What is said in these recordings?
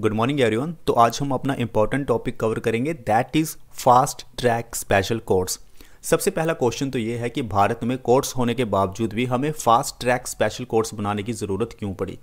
good morning everyone तो आज हम अपना इंपॉर्टेंट टॉपिक कवर करेंगे that is fast track special course सबसे पहला क्वेश्चन तो ये है कि भारत में कोर्स होने के बावजूद भी हमें फास्ट ट्रैक स्पेशल कोर्स बनाने की ज़रूरत क्यों पड़ी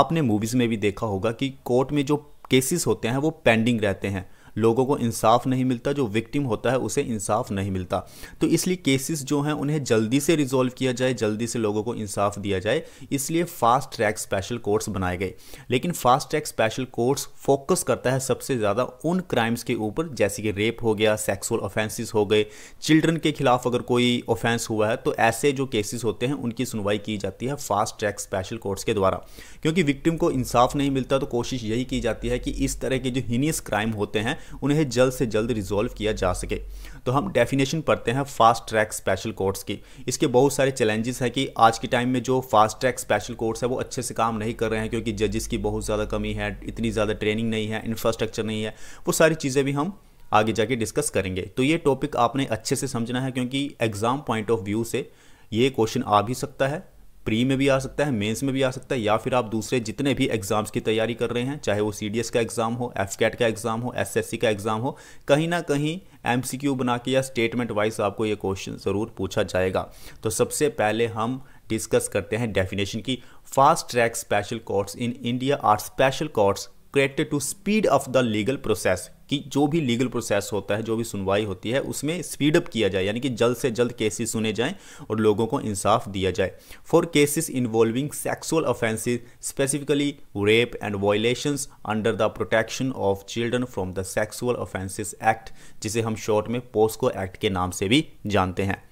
आपने मूवीज़ में भी देखा होगा कि कोर्ट में जो केसेस होते हैं वो पेंडिंग रहते हैं लोगों को इंसाफ नहीं मिलता जो विक्टिम होता है उसे इंसाफ नहीं मिलता तो इसलिए केसेस जो हैं उन्हें जल्दी से रिजोल्व किया जाए जल्दी से लोगों को इंसाफ दिया जाए इसलिए फास्ट ट्रैक स्पेशल कोर्ट्स बनाए गए लेकिन fast track special courts focus करता है सबसे ज़्यादा उन क्राइम्स के ऊपर जैसे कि रेप हो गया सेक्सुअल ऑफेंसेस हो गए चिल्ड्रन के खिलाफ अगर कोई ऑफेंस हुआ है तो ऐसे जो केसेस होते हैं उनकी सुनवाई की जाती है फास्ट ट्रैक स्पेशल कोर्ट्स के द्वारा क्योंकि विक्टिम को इंसाफ नहीं मिलता तो कोशिश यही की जाती है कि इस तरह के जो हीनियस क्राइम होते हैं उन्हें जल्द से जल्द रिजोल्व किया जा सके तो हम डेफिनेशन पढ़ते हैं फास्ट ट्रैक स्पेशल कोर्ट्स की इसके बहुत सारे चैलेंजेस हैं कि आज के टाइम में जो फास्ट ट्रैक स्पेशल कोर्ट्स है वो अच्छे से काम नहीं कर रहे हैं क्योंकि जजेस की बहुत ज़्यादा कमी है इतनी ज़्यादा ट्रेनिंग नहीं है इंफ्रास्ट्रक्चर नहीं है वो सारी चीज़ें भी हम आगे जाके डिस्कस करेंगे तो ये टॉपिक आपने अच्छे से समझना है क्योंकि एग्ज़ाम पॉइंट ऑफ व्यू से ये क्वेश्चन आ भी सकता है प्री में भी आ सकता है मेंस में भी आ सकता है या फिर आप दूसरे जितने भी एग्जाम्स की तैयारी कर रहे हैं चाहे वो सी का एग्जाम हो एफ का एग्जाम हो एस का एग्जाम हो कहीं ना कहीं एम बना के या स्टेटमेंट वाइज आपको ये क्वेश्चन ज़रूर पूछा जाएगा तो सबसे पहले हम डिस्कस करते हैं डेफिनेशन की fast track special courts in India are special courts create to speed of the legal process कि जो भी लीगल प्रोसेस होता है जो भी सुनवाई होती है उसमें स्पीडअप किया जाए यानी कि जल्द से जल्द केसेस सुने जाएं और लोगों को इंसाफ दिया जाए for cases involving sexual offences specifically rape and violations under the protection of children from the sexual offences act जिसे हम शॉर्ट में पोस्को एक्ट के नाम से भी जानते हैं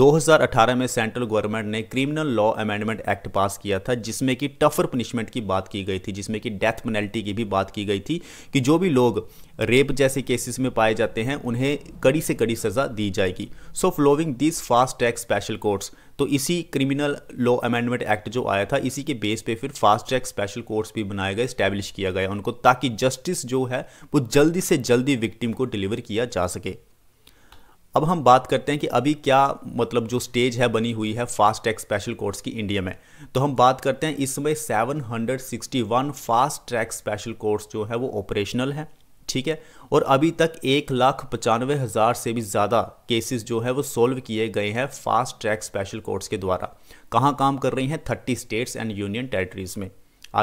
2018 में सेंट्रल गवर्नमेंट ने criminal law amendment act pass किया था जिसमें कि टफर पनिशमेंट की बात की गई थी जिसमें कि डेथ पेनल्टी की भी बात की गई थी कि जो भी लोग रेप जैसे केसेस में पाए जाते हैं उन्हें कड़ी से कड़ी सज़ा दी जाएगी so following this fast track special courts तो इसी क्रिमिनल लॉ अमेंडमेंट एक्ट जो आया था इसी के बेस पे फिर फास्ट ट्रैक स्पेशल कोर्ट्स भी बनाए गए स्टैब्लिश किया गया उनको ताकि जस्टिस जो है वो जल्दी से जल्दी विक्टिम को डिलीवर किया जा सके अब हम बात करते हैं कि अभी क्या मतलब जो स्टेज है बनी हुई है फास्ट ट्रैक स्पेशल कोर्स की इंडिया में तो हम बात करते हैं इस समय 761 फास्ट ट्रैक स्पेशल कोर्स जो है वो ऑपरेशनल है ठीक है और अभी तक एक लाख पचानवे हज़ार से भी ज़्यादा केसेस जो है वो सॉल्व किए गए हैं फास्ट ट्रैक स्पेशल कोर्ट्स के द्वारा कहाँ काम कर रही हैं thirty states and union territories में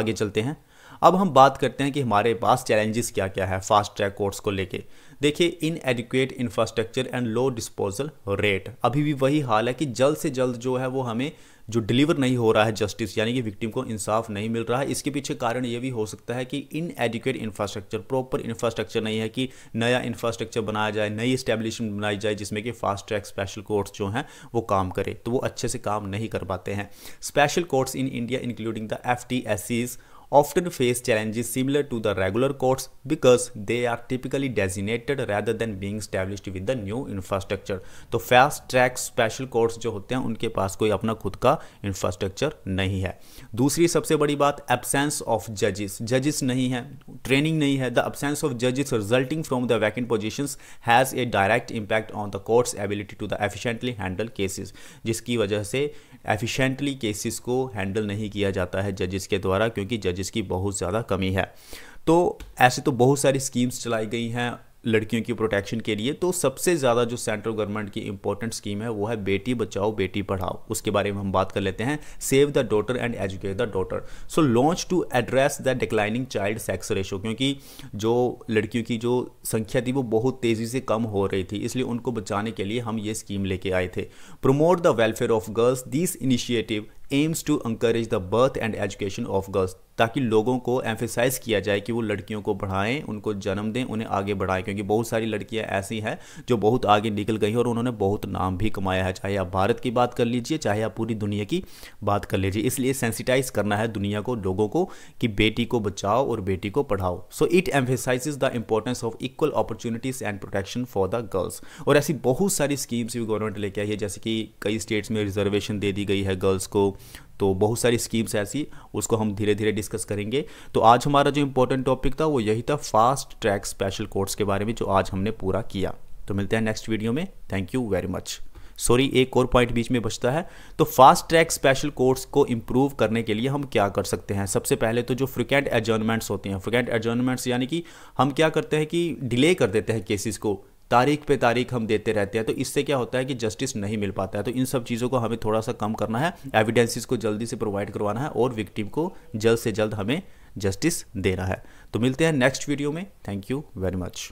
आगे चलते हैं अब हम बात करते हैं कि हमारे पास चैलेंजेस क्या क्या है फास्ट ट्रैक कोर्स को लेके देखिए inadequate infrastructure and low disposal rate अभी भी वही हाल है कि जल्द से जल्द जो है वो हमें जो डिलीवर नहीं हो रहा है जस्टिस यानी कि विक्टिम को इंसाफ नहीं मिल रहा है इसके पीछे कारण ये भी हो सकता है कि inadequate infrastructure proper infrastructure नहीं है कि नया इंफ्रास्ट्रक्चर बनाया जाए नई स्टैब्लिशमेंट बनाई जाए जिसमें कि फास्ट ट्रैक स्पेशल कोर्ट्स जो हैं वो काम करे तो वो अच्छे से काम नहीं कर पाते हैं special courts in India including the F T S often face challenges similar to the regular courts because they are typically designated rather than being established with the new infrastructure तो फास्ट ट्रैक स्पेशल कोर्ट्स जो होते हैं उनके पास कोई अपना खुद का infrastructure नहीं है दूसरी सबसे बड़ी बात एबसेंस ऑफ जजेस जजेस नहीं है ट्रेनिंग नहीं है द एबसेंस ऑफ जजेस resulting from the vacant positions has a direct impact on the courts ability to the efficiently handle cases जिसकी वजह से एफिशिएंटली केसेस को हैंडल नहीं किया जाता है जजेस के द्वारा क्योंकि जज जिसकी बहुत ज़्यादा कमी है तो ऐसे तो बहुत सारी स्कीम्स चलाई गई हैं लड़कियों की प्रोटेक्शन के लिए तो सबसे ज़्यादा जो सेंट्रल गवर्नमेंट की इंपॉर्टेंट स्कीम है वो है बेटी बचाओ बेटी पढ़ाओ उसके बारे में हम बात कर लेते हैं save the daughter and educate the daughter so launch to address the declining child sex ratio क्योंकि जो लड़कियों की जो संख्या थी वो बहुत तेज़ी से कम हो रही थी इसलिए उनको बचाने के लिए हम ये स्कीम लेके आए थे promote the welfare of girls this initiative aims to encourage the birth and education of girls ताकि लोगों को एम्फेसाइज़ किया जाए कि वो लड़कियों को पढ़ाएं उनको जन्म दें उन्हें आगे बढ़ाएं क्योंकि बहुत सारी लड़कियां ऐसी हैं जो बहुत आगे निकल गई और उन्होंने बहुत नाम भी कमाया है चाहे आप भारत की बात कर लीजिए चाहे आप पूरी दुनिया की बात कर लीजिए इसलिए सेंसिटाइज करना है दुनिया को लोगों को कि बेटी को बचाओ और बेटी को पढ़ाओ so it emphasize the importance of equal opportunities and protection for the girls और ऐसी बहुत सारी स्कीम्स भी गवर्नमेंट लेके आई है जैसे कि कई स्टेट्स में रिजर्वेशन दे दी गई है गर्ल्स को तो बहुत सारी स्कीम्स ऐसी उसको हम धीरे धीरे डिस्कस करेंगे तो आज हमारा जो इंपॉर्टेंट टॉपिक था वो यही था फास्ट ट्रैक स्पेशल कोर्स के बारे में जो आज हमने पूरा किया तो मिलते हैं नेक्स्ट वीडियो में thank you very much sorry एक और पॉइंट बीच में बचता है तो फास्ट ट्रैक स्पेशल कोर्स को इम्प्रूव करने के लिए हम क्या कर सकते हैं सबसे पहले तो जो फ्रिकेंट एडजर्नमेंट्स होते हैं फ्रिकेंट एडजर्नमेंट्स यानी कि हम क्या करते हैं कि डिले कर देते हैं केसेस को तारीख पे तारीख हम देते रहते हैं तो इससे क्या होता है कि जस्टिस नहीं मिल पाता है तो इन सब चीज़ों को हमें थोड़ा सा कम करना है एविडेंसिस को जल्दी से प्रोवाइड करवाना है और विक्टिम को जल्द से जल्द हमें जस्टिस देना है तो मिलते हैं नेक्स्ट वीडियो में थैंक यू वेरी मच